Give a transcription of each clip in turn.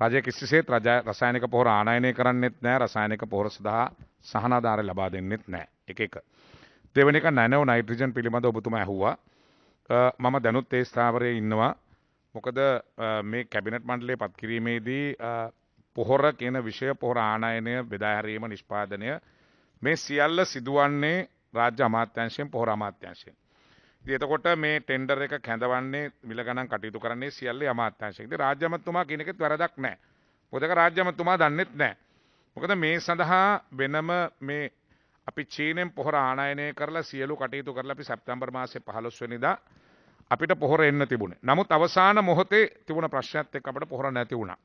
රජය කිසිසේත් රජ රසායනික පොහොර ආනයනය කරන්නෙත් නෑ රසායනික පොහොර සඳහා සහනාධාරය ලබා දෙන්නෙත් නෑ එක එක. දෙවනික නැනව නයිට්‍රජන් පිළිබඳ ඔබතුම ඇහවා මම දැනුත් ඒ ස්ථාවරය ඉන්නවා මොකද මේ කැබිනට් මණ්ඩලේ පත් කිරීමේදී පොහොර කියන විෂය පොහොර ආනායනය බෙදාහැරීම නිෂ්පාදනය මේ සියල්ල සිදුවන්නේ රාජ්‍ය අමාත්‍යංශයෙන් පොහොර අමාත්‍යංශයෙන් එතකොට මේ ටෙන්ඩර් එක කැඳවන්නේ මිල ගණන් කටයුතු කරන්නේ සියල්ල අමාත්‍යංශයක. ඉතින් රාජ්‍යමත්තුමා කියන එකෙත් වැරදක් නැහැ. පොතක රාජ්‍යමත්තුමා දන්නෙත් නැහැ. මොකද මේ සඳහා වෙනම මේ අපි චීනෙන් පොහොර ආනයනය කරලා සියලු කටයුතු කරලා අපි සැප්තැම්බර් මාසේ 15 වෙනිදා අපිට පොහොර එන්න තිබුණේ. නමුත් අවසාන මොහොතේ තිබුණ ප්‍රශ්නයත් එක්ක අපිට පොහොර නැති වුණා.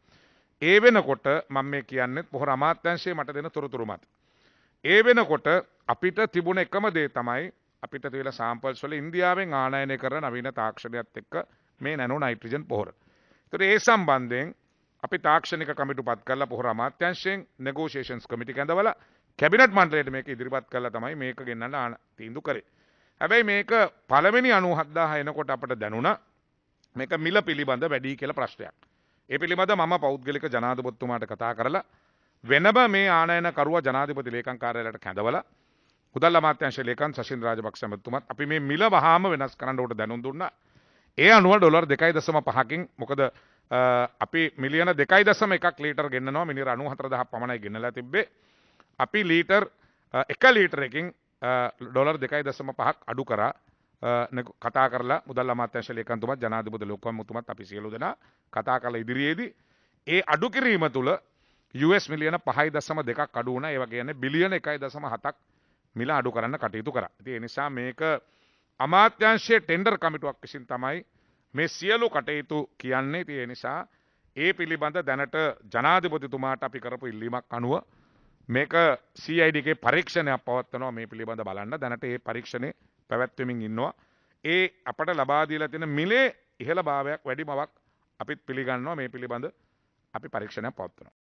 ඒ වෙනකොට මම මේ කියන්නේ පොහොර අමාත්‍යංශයේ මට දෙන තොරතුරු මත. ඒ වෙනකොට අපිට තිබුණ එකම දේ තමයි අපිට තියලා සාම්පල්ස් වල ඉන්දියාවෙන් ආනයනය කරන නවීන තාක්ෂණයත් එක්ක මේ නැනෝ නයිට්‍රජන් පොහොර. ඒතර ඒ සම්බන්ධයෙන් අපි තාක්ෂණික කමිටු පත් කරලා පොහොර අමාත්‍යංශයෙන් නෙගෝෂියේෂන්ස් කමිටි කැඳවලා කැබිනට් මණ්ඩලයට මේක ඉදිරිපත් කරලා තමයි මේක ගෙන්නන්න තීන්දුව කරේ. හැබැයි මේක පළවෙනි 97000 එනකොට අපට දැනුණා මේක මිල පිළිබඳ වැඩි කියලා ප්‍රශ්නයක්. ඒ පිළිබඳ මම පෞද්ගලික ජනාධිපතිතුමාට කතා කරලා වෙනම මේ ආනයන කරුවා ජනාධිපති ලේකම් කාර්යාලයට කැඳවලා හුදල් අමාත්‍යංශ ලේකම් සෂින් රාජපක්ෂ මැතිතුමත් අපි මේ මිල වහාම වෙනස් කරන්න උට දැනුම් දුන්නා. ඒ අනුව ඩොලර් 2.5කින් මොකද අපි මිලියන 2.1ක් ලීටර් ගෙන්නනවා මිනිර 94000 පමණයි ගෙන්නලා තිබ්බේ. අපි ලීටර් 1 ලීටර් එකකින් ඩොලර් 2.5ක් අඩු කරා කතා කරලා මුදල් අමාත්‍යංශ ලේකම්තුමත් ජනාධිපති ලොකුමතුමත් අපි සියලු දෙනා කතා කරලා ඉදිරියේදී ඒ අඩු කිරීම තුළ US මිලියන 5.2ක් අඩු වුණා. ඒ වගේ කියන්නේ බිලියන 1.7ක් මිල අඩු කරන්න කටයුතු කර තිය නිසා මේක අමාත්‍යංශයේ ටෙන්ඩර් කමිටුවක් විසින් තමයි මේ සියලු කටයුතු කියන්නේ තිය නිසා ඒ පිළිබඳ දැනට ජනාධිපතිතුමාට අපි කරපු ඉල්ලීමක් අනුව මේක සයිඩගේ පරීක්ෂණයක් පවත්වනවා මේ පිළිබඳ බලන්න දැනට ඒ පරීක්ෂණය පැවැත්වමින් ඉන්නවා ඒ අපට ලබාදීලා තින මිලේ ඉහළ භාවයක් වැඩිමවක් අපිත් පිළිගන්නවා මේ පිළිබඳ අපි පරීක්ෂණයක් පවත්වනවා